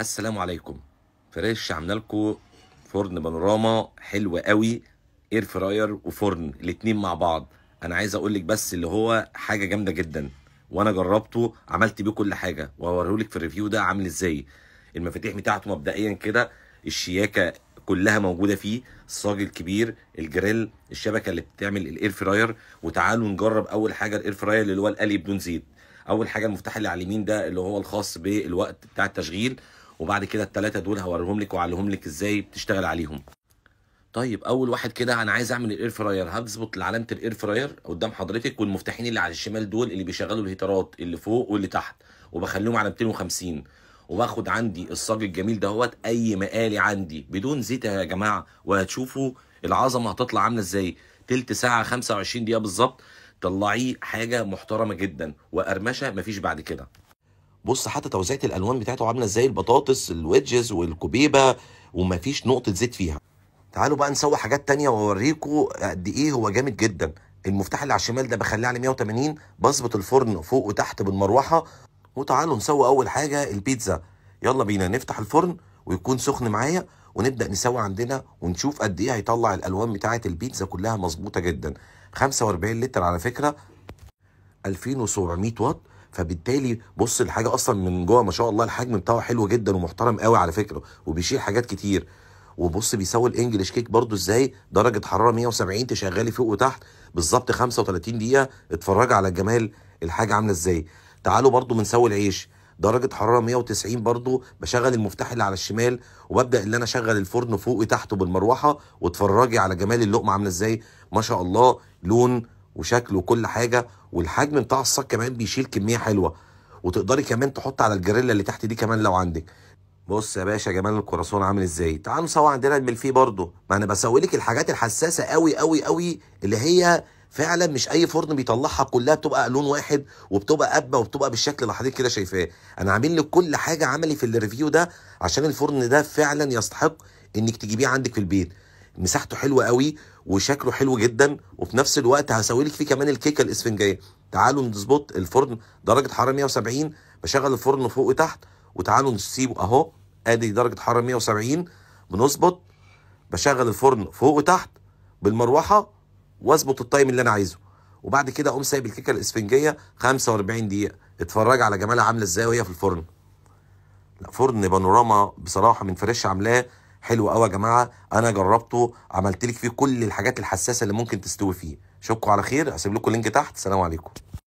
السلام عليكم فريش عامله لكم فرن بانوراما حلو قوي اير فراير وفرن الاثنين مع بعض انا عايز اقول لك بس اللي هو حاجه جامده جدا وانا جربته عملت بيه كل حاجه وهوريه لك في الريفيو ده عامل ازاي المفاتيح بتاعته مبدئيا كده الشياكه كلها موجوده فيه الصاج الكبير الجريل الشبكه اللي بتعمل الاير فراير وتعالوا نجرب اول حاجه الاير فراير اللي هو القلي بدون زيت اول حاجه المفتاح اللي على اليمين ده اللي هو الخاص بالوقت بتاع التشغيل وبعد كده التلاتة دول هوريهم لك وعلهم لك ازاي بتشتغل عليهم طيب اول واحد كده انا عايز اعمل الاير فراير هظبط علامه الاير فراير قدام حضرتك والمفتاحين اللي على الشمال دول اللي بيشغلوا الهيترات اللي فوق واللي تحت وبخليهم على 250 وباخد عندي الصاج الجميل دهوت اي مقالي عندي بدون زيت يا جماعه وهتشوفوا العظمه هتطلع عامله ازاي تلت ساعه 25 دقيقه بالظبط طلعيه حاجه محترمه جدا وقرمشه مفيش بعد كده بص حتى توزيعه الالوان بتاعته عامله ازاي البطاطس الويدجز والكوبيبه ومفيش نقطه زيت فيها تعالوا بقى نسوي حاجات تانية واوريكم قد ايه هو جامد جدا المفتاح اللي على الشمال ده بخليه على 180 بظبط الفرن فوق وتحت بالمروحه وتعالوا نسوي اول حاجه البيتزا يلا بينا نفتح الفرن ويكون سخن معايا ونبدا نسوي عندنا ونشوف قد ايه هيطلع الالوان بتاعه البيتزا كلها مظبوطه جدا 45 لتر على فكره 2700 واط فبالتالي بص الحاجه اصلا من جوه ما شاء الله الحجم بتاعه حلو جدا ومحترم قوي على فكره وبيشيل حاجات كتير وبص بيسوي الانجليش كيك برضو ازاي درجه حراره 170 تشغلي فوق وتحت بالظبط 35 دقيقه اتفرج على جمال الحاجه عامله ازاي تعالوا برضو بنسوي العيش درجه حراره 190 برضو بشغل المفتاح اللي على الشمال وببدا اللي انا اشغل الفرن فوق وتحته بالمروحه واتفرجي على جمال اللقمه عامله ازاي ما شاء الله لون وشكله وكل حاجه والحجم بتاع الصاج كمان بيشيل كميه حلوه وتقدري كمان تحط على الجريلا اللي تحت دي كمان لو عندك بص يا باشا جمال الكراسون عامل ازاي تعالوا نسوي عندنا الملفي برضه ما انا بسوي لك الحاجات الحساسه قوي قوي قوي اللي هي فعلا مش اي فرن بيطلعها كلها بتبقى لون واحد وبتبقى قبه وبتبقى بالشكل اللي حضرتك كده شايفاه انا عامل لك كل حاجه عملي في الريفيو ده عشان الفرن ده فعلا يستحق انك تجيبيه عندك في البيت مساحته حلوه قوي وشكله حلو جدا وفي نفس الوقت هسوي لك فيه كمان الكيكه الاسفنجيه تعالوا نظبط الفرن درجه حراره 170 بشغل الفرن فوق وتحت وتعالوا نسيبه اهو ادي درجه حراره 170 بنظبط بشغل الفرن فوق وتحت بالمروحه واظبط التايم اللي انا عايزه وبعد كده اقوم سايب الكيكه الاسفنجيه 45 دقيقه اتفرج على جمالها عامله ازاي وهي في الفرن لا فرن بانوراما بصراحه من فريش عاملاه حلو قوي يا جماعه انا جربته عملت لك فيه كل الحاجات الحساسه اللي ممكن تستوي فيه اشوفكم على خير هسيب لكم لينك تحت سلام عليكم